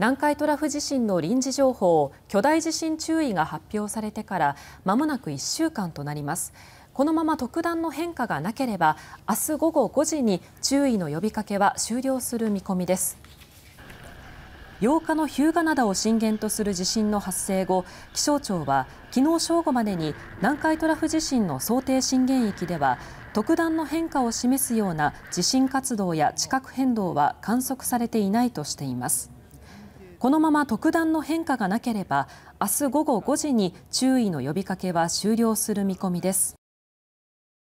南海トラフ地震の臨時情報巨大地震注意が発表されてからまもなく1週間となりますこのまま特段の変化がなければ明日午後5時に注意の呼びかけは終了する見込みです8日の日向灘を震源とする地震の発生後気象庁は昨日正午までに南海トラフ地震の想定震源域では特段の変化を示すような地震活動や地殻変動は観測されていないとしています。このまま特段の変化がなければ明日午後5時に注意の呼びかけは終了する見込みです。